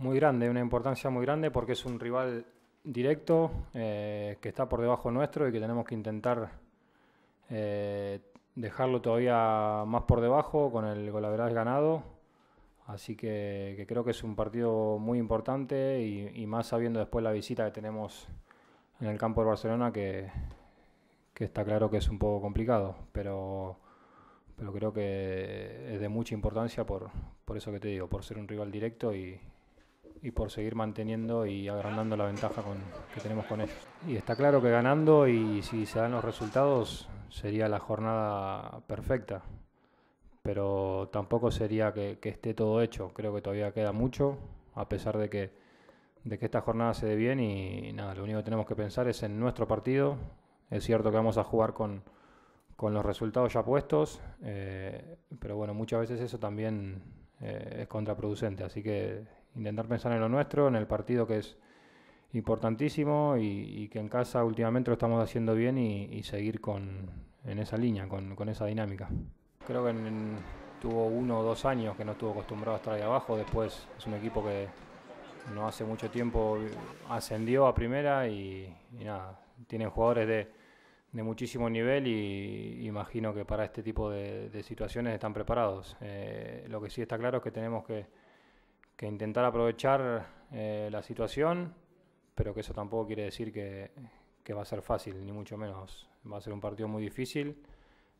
muy grande, una importancia muy grande porque es un rival directo eh, que está por debajo nuestro y que tenemos que intentar eh, dejarlo todavía más por debajo con el golaveraz ganado. Así que, creo que es un partido muy importante y, más sabiendo después la visita que tenemos en el campo de Barcelona que, que está claro que es un poco complicado, pero pero creo que es de mucha importancia por, por eso que te digo, por ser un rival directo y, y por seguir manteniendo y agrandando la ventaja que tenemos con ellos. Y está claro que ganando y si se dan los resultados sería la jornada perfecta, pero tampoco sería que, esté todo hecho. Creo que todavía queda mucho, a pesar de que, de que esta jornada se dé bien y nada, lo único que tenemos que pensar es en nuestro partido. Es cierto que vamos a jugar con, con los resultados ya puestos, eh, pero bueno, muchas veces eso también eh, es contraproducente, así que intentar pensar en lo nuestro, en el partido que es importantísimo y, que en casa últimamente lo estamos haciendo bien y, seguir con, en esa línea, con, esa dinámica. Creo que tuvo uno o dos años que no estuvo acostumbrado a estar ahí abajo, después es un equipo que no hace mucho tiempo ascendió a primera y, nada, tienen jugadores de, muchísimo nivel y imagino que para este tipo de, situaciones están preparados. Eh, lo que sí está claro es que tenemos que que intentar aprovechar eh, la situación, pero que eso tampoco quiere decir que, va a ser fácil, ni mucho menos. Va a ser un partido muy difícil.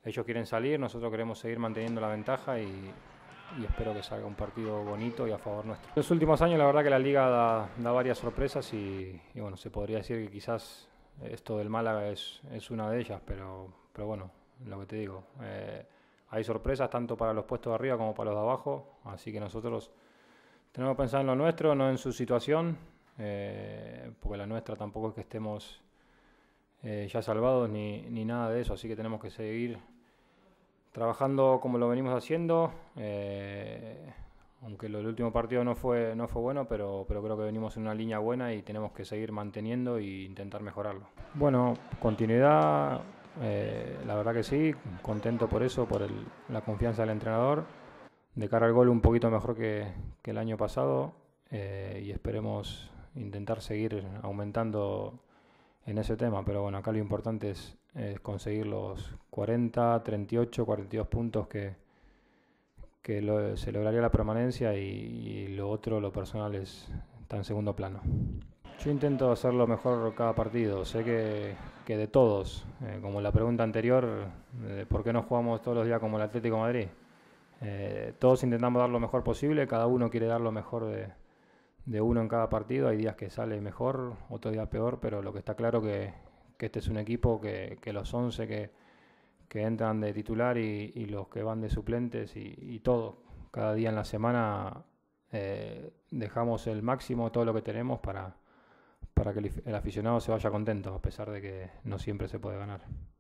Ellos quieren salir, nosotros queremos seguir manteniendo la ventaja y, espero que salga un partido bonito y a favor nuestro. En los últimos años la verdad que la liga da, varias sorpresas y, bueno, se podría decir que quizás esto del Málaga es, es una de ellas, pero, pero bueno, lo que te digo. Eh, hay sorpresas tanto para los puestos de arriba como para los de abajo, así que nosotros tenemos que pensar en lo nuestro, no en su situación, eh, porque la nuestra tampoco es que estemos eh, ya salvados ni, nada de eso, así que tenemos que seguir trabajando como lo venimos haciendo, eh, aunque el último partido no fue, no fue bueno, pero, creo que venimos en una línea buena y tenemos que seguir manteniendo e intentar mejorarlo. Bueno, continuidad, la verdad que sí, contento por eso, por la confianza del entrenador de cara al gol un poquito mejor que, el año pasado eh, y esperemos intentar seguir aumentando en ese tema. Pero bueno, acá lo importante es, conseguir los 40, 38, 42 puntos que, que se lograría la permanencia y, lo otro, lo personal, está en segundo plano. Yo intento hacer lo mejor cada partido. Sé que, de todos, eh, como la pregunta anterior, ¿por qué no jugamos todos los días como el Atlético Madrid? Eh, todos intentamos dar lo mejor posible, cada uno quiere dar lo mejor de, uno en cada partido. Hay días que sale mejor, otro día peor, pero lo que está claro que, que este es un equipo que, los 11 que, entran de titular y, los que van de suplentes y, todo, cada día en la semana eh, dejamos el máximo, todo lo que tenemos para que el aficionado se vaya contento, a pesar de que no siempre se puede ganar.